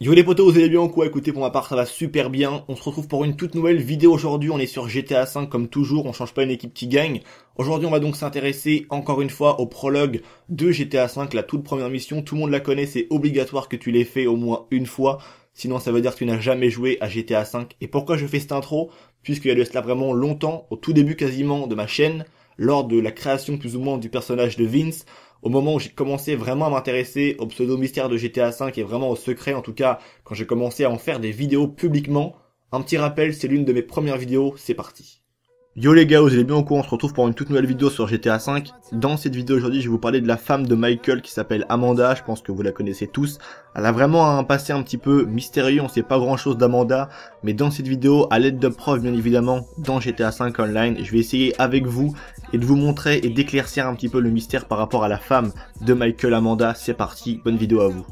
Yo les potos, vous allez bien quoi Écoutez, pour ma part, ça va super bien. On se retrouve pour une toute nouvelle vidéo aujourd'hui. On est sur GTA V comme toujours, on change pas une équipe qui gagne. Aujourd'hui, on va donc s'intéresser encore une fois au prologue de GTA V, la toute première mission. Tout le monde la connaît, c'est obligatoire que tu l'aies fait au moins une fois. Sinon, ça veut dire que tu n'as jamais joué à GTA V. Et pourquoi je fais cette intro Puisqu'il y a de cela vraiment longtemps, au tout début quasiment de ma chaîne, lors de la création plus ou moins du personnage de Vince, au moment où j'ai commencé vraiment à m'intéresser au pseudo-mystère de GTA V et vraiment au secret, en tout cas, quand j'ai commencé à en faire des vidéos publiquement. Un petit rappel, c'est l'une de mes premières vidéos, c'est parti. Yo les gars, vous allez bien au courant, on se retrouve pour une toute nouvelle vidéo sur GTA V. Dans cette vidéo aujourd'hui, je vais vous parler de la femme de Michael qui s'appelle Amanda, je pense que vous la connaissez tous. Elle a vraiment un passé un petit peu mystérieux, on sait pas grand chose d'Amanda, mais dans cette vidéo, à l'aide de preuves bien évidemment, dans GTA V Online, je vais essayer avec vous et de vous montrer et d'éclaircir un petit peu le mystère par rapport à la femme de Michael Amanda. C'est parti, bonne vidéo à vous.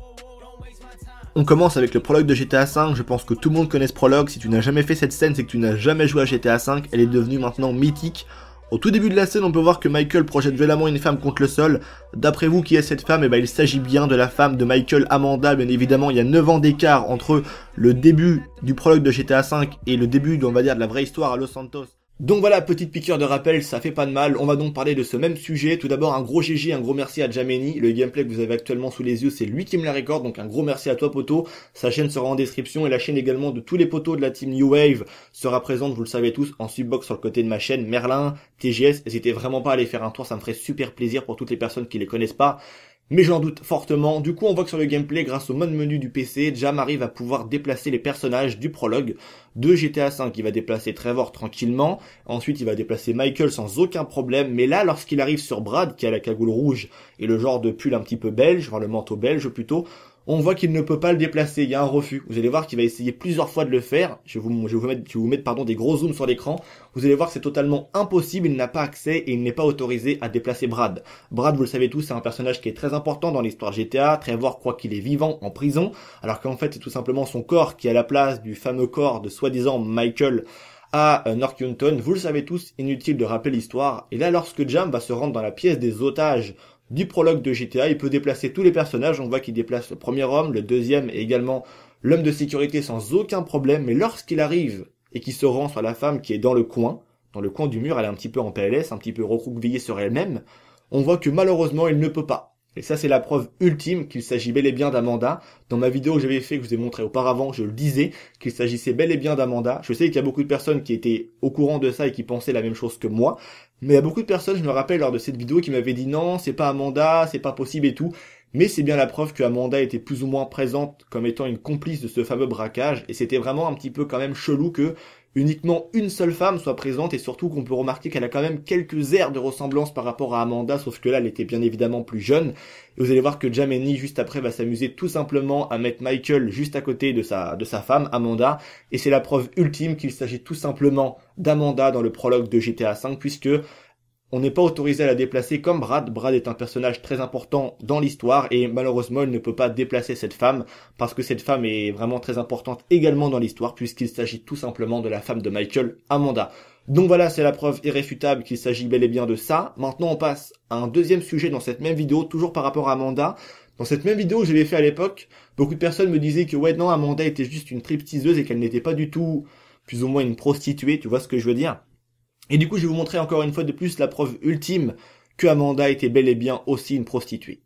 On commence avec le prologue de GTA V, je pense que tout le monde connaît ce prologue, si tu n'as jamais fait cette scène, c'est que tu n'as jamais joué à GTA V, elle est devenue maintenant mythique. Au tout début de la scène, on peut voir que Michael projette violemment une femme contre le sol. D'après vous, qui est cette femme Et eh ben, il s'agit bien de la femme de Michael Amanda. Bien évidemment, il y a 9 ans d'écart entre le début du prologue de GTA V et le début, on va dire, de la vraie histoire à Los Santos. Donc voilà, petite piqûre de rappel, ça fait pas de mal. On va donc parler de ce même sujet. Tout d'abord, un gros GG, un gros merci à Jameni. Le gameplay que vous avez actuellement sous les yeux, c'est lui qui me la récorde, Donc un gros merci à toi, poteau. Sa chaîne sera en description et la chaîne également de tous les poteaux de la team New Wave sera présente, vous le savez tous, en subbox sur le côté de ma chaîne. Merlin, TGS, n'hésitez vraiment pas à aller faire un tour, ça me ferait super plaisir pour toutes les personnes qui les connaissent pas mais j'en doute fortement. Du coup, on voit que sur le gameplay, grâce au mode menu du PC, Jam arrive à pouvoir déplacer les personnages du prologue de GTA V. Il va déplacer Trevor tranquillement, ensuite il va déplacer Michael sans aucun problème, mais là, lorsqu'il arrive sur Brad, qui a la cagoule rouge et le genre de pull un petit peu belge, enfin le manteau belge plutôt, on voit qu'il ne peut pas le déplacer, il y a un refus. Vous allez voir qu'il va essayer plusieurs fois de le faire. Je vais vous, je vous mettre, pardon, des gros zooms sur l'écran. Vous allez voir que c'est totalement impossible, il n'a pas accès et il n'est pas autorisé à déplacer Brad. Brad, vous le savez tous, c'est un personnage qui est très important dans l'histoire GTA. Trevor croit qu'il est vivant en prison, alors qu'en fait c'est tout simplement son corps qui est à la place du fameux corps de soi-disant Michael à euh, Northampton. Vous le savez tous, inutile de rappeler l'histoire. Et là, lorsque Jam va se rendre dans la pièce des otages du prologue de GTA. Il peut déplacer tous les personnages. On voit qu'il déplace le premier homme, le deuxième et également l'homme de sécurité sans aucun problème. Mais lorsqu'il arrive et qu'il se rend sur la femme qui est dans le coin, dans le coin du mur, elle est un petit peu en PLS, un petit peu recroquevillée sur elle-même, on voit que malheureusement il ne peut pas. Et ça, c'est la preuve ultime qu'il s'agit bel et bien d'Amanda. Dans ma vidéo que j'avais fait, que je vous ai montré auparavant, je le disais, qu'il s'agissait bel et bien d'Amanda. Je sais qu'il y a beaucoup de personnes qui étaient au courant de ça et qui pensaient la même chose que moi. Mais il y a beaucoup de personnes, je me rappelle lors de cette vidéo, qui m'avaient dit non, c'est pas Amanda, c'est pas possible et tout mais c'est bien la preuve que Amanda était plus ou moins présente comme étant une complice de ce fameux braquage, et c'était vraiment un petit peu quand même chelou que uniquement une seule femme soit présente, et surtout qu'on peut remarquer qu'elle a quand même quelques airs de ressemblance par rapport à Amanda, sauf que là elle était bien évidemment plus jeune, et vous allez voir que Ni juste après va s'amuser tout simplement à mettre Michael juste à côté de sa, de sa femme, Amanda, et c'est la preuve ultime qu'il s'agit tout simplement d'Amanda dans le prologue de GTA V, puisque on n'est pas autorisé à la déplacer comme Brad. Brad est un personnage très important dans l'histoire et malheureusement il ne peut pas déplacer cette femme parce que cette femme est vraiment très importante également dans l'histoire puisqu'il s'agit tout simplement de la femme de Michael, Amanda. Donc voilà, c'est la preuve irréfutable qu'il s'agit bel et bien de ça. Maintenant on passe à un deuxième sujet dans cette même vidéo, toujours par rapport à Amanda. Dans cette même vidéo, je l'ai fait à l'époque, beaucoup de personnes me disaient que ouais non, Amanda était juste une triptiseuse et qu'elle n'était pas du tout plus ou moins une prostituée, tu vois ce que je veux dire et du coup, je vais vous montrer encore une fois de plus la preuve ultime que Amanda était bel et bien aussi une prostituée.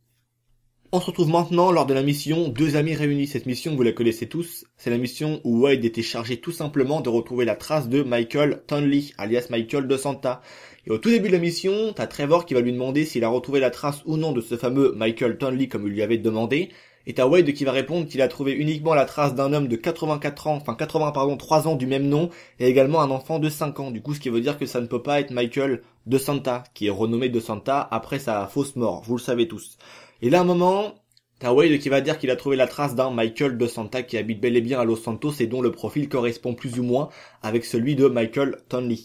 On se retrouve maintenant lors de la mission Deux amis réunis. Cette mission, vous la connaissez tous. C'est la mission où Wade était chargé tout simplement de retrouver la trace de Michael Tonley, alias Michael De Santa. Et au tout début de la mission, t'as Trevor qui va lui demander s'il a retrouvé la trace ou non de ce fameux Michael Tonley comme il lui avait demandé. Et t'as Wade qui va répondre qu'il a trouvé uniquement la trace d'un homme de 84 ans, enfin 80 pardon, 3 ans du même nom, et également un enfant de 5 ans. Du coup, ce qui veut dire que ça ne peut pas être Michael De Santa, qui est renommé De Santa après sa fausse mort. Vous le savez tous. Et là, un moment, t'as Wade qui va dire qu'il a trouvé la trace d'un Michael De Santa qui habite bel et bien à Los Santos et dont le profil correspond plus ou moins avec celui de Michael Tonley.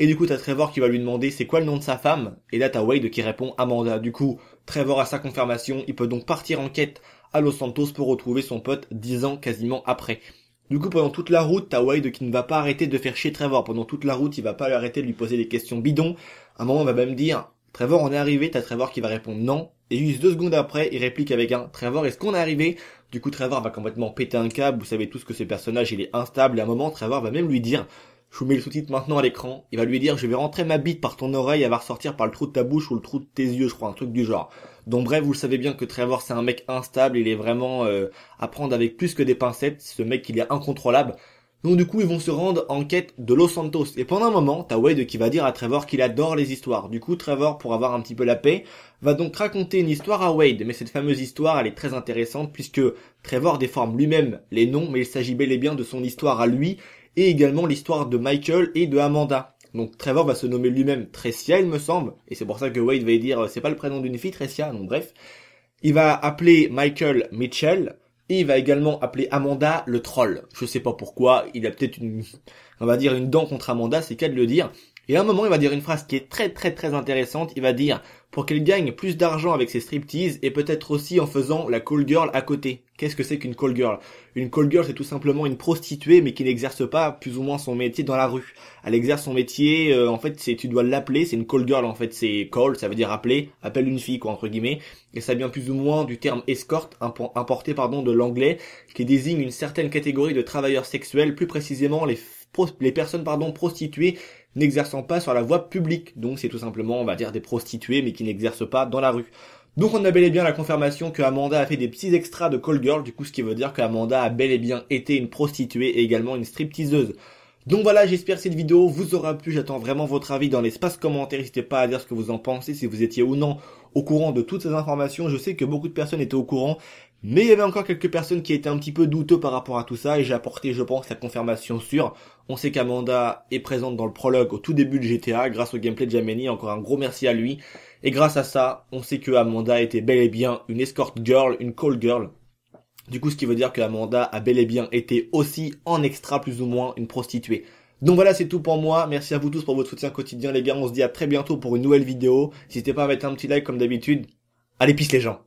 Et du coup, t'as Trevor qui va lui demander c'est quoi le nom de sa femme. Et là, t'as Wade qui répond Amanda. Du coup, Trevor a sa confirmation. Il peut donc partir en quête à Los Santos pour retrouver son pote dix ans quasiment après. Du coup, pendant toute la route, t'as Wade qui ne va pas arrêter de faire chier Trevor. Pendant toute la route, il va pas arrêter de lui poser des questions bidons. À un moment, il va même dire, Trevor, on est arrivé, t'as Trevor qui va répondre non. Et juste deux secondes après, il réplique avec un Trevor, est-ce qu'on est arrivé? Du coup, Trevor va complètement péter un câble. Vous savez tous que ce personnage, il est instable. Et à un moment, Trevor va même lui dire, je vous mets le sous-titre maintenant à l'écran, il va lui dire je vais rentrer ma bite par ton oreille, elle va ressortir par le trou de ta bouche ou le trou de tes yeux, je crois, un truc du genre. Donc bref, vous le savez bien que Trevor c'est un mec instable, il est vraiment euh, à prendre avec plus que des pincettes, ce mec il est incontrôlable. Donc du coup, ils vont se rendre en quête de Los Santos. Et pendant un moment, t'as Wade qui va dire à Trevor qu'il adore les histoires. Du coup, Trevor, pour avoir un petit peu la paix, va donc raconter une histoire à Wade. Mais cette fameuse histoire, elle est très intéressante puisque Trevor déforme lui-même les noms, mais il s'agit bel et bien de son histoire à lui et également l'histoire de Michael et de Amanda. Donc Trevor va se nommer lui-même Tressia, il me semble, et c'est pour ça que Wade va dire euh, c'est pas le prénom d'une fille Tressia. donc bref. Il va appeler Michael Mitchell, et il va également appeler Amanda le troll. Je sais pas pourquoi, il a peut-être une, on va dire une dent contre Amanda, c'est qu'à de le dire. Et à un moment, il va dire une phrase qui est très très très intéressante, il va dire pour qu'elle gagne plus d'argent avec ses striptease et peut-être aussi en faisant la call girl à côté. Qu'est-ce que c'est qu'une call girl Une call girl, c'est tout simplement une prostituée mais qui n'exerce pas plus ou moins son métier dans la rue. Elle exerce son métier, euh, en fait, c'est tu dois l'appeler, c'est une call girl en fait, c'est call, ça veut dire appeler, appelle une fille quoi entre guillemets, et ça vient plus ou moins du terme escorte importé pardon de l'anglais qui désigne une certaine catégorie de travailleurs sexuels, plus précisément les personnes pardon prostituées n'exerçant pas sur la voie publique. Donc c'est tout simplement, on va dire, des prostituées, mais qui n'exercent pas dans la rue. Donc on a bel et bien la confirmation que Amanda a fait des petits extras de Call Girl, du coup ce qui veut dire qu'Amanda a bel et bien été une prostituée et également une stripteaseuse. Donc voilà, j'espère que cette vidéo vous aura plu, j'attends vraiment votre avis dans l'espace commentaire, n'hésitez pas à dire ce que vous en pensez, si vous étiez ou non au courant de toutes ces informations, je sais que beaucoup de personnes étaient au courant, mais il y avait encore quelques personnes qui étaient un petit peu douteux par rapport à tout ça, et j'ai apporté, je pense, la confirmation sûre. On sait qu'Amanda est présente dans le prologue au tout début de GTA grâce au gameplay de Yameni. encore un gros merci à lui. Et grâce à ça, on sait que Amanda était bel et bien une escort girl, une call girl. Du coup, ce qui veut dire que Amanda a bel et bien été aussi en extra plus ou moins une prostituée. Donc voilà, c'est tout pour moi. Merci à vous tous pour votre soutien quotidien, les gars. On se dit à très bientôt pour une nouvelle vidéo. N'hésitez pas à mettre un petit like comme d'habitude. Allez, pisse les gens.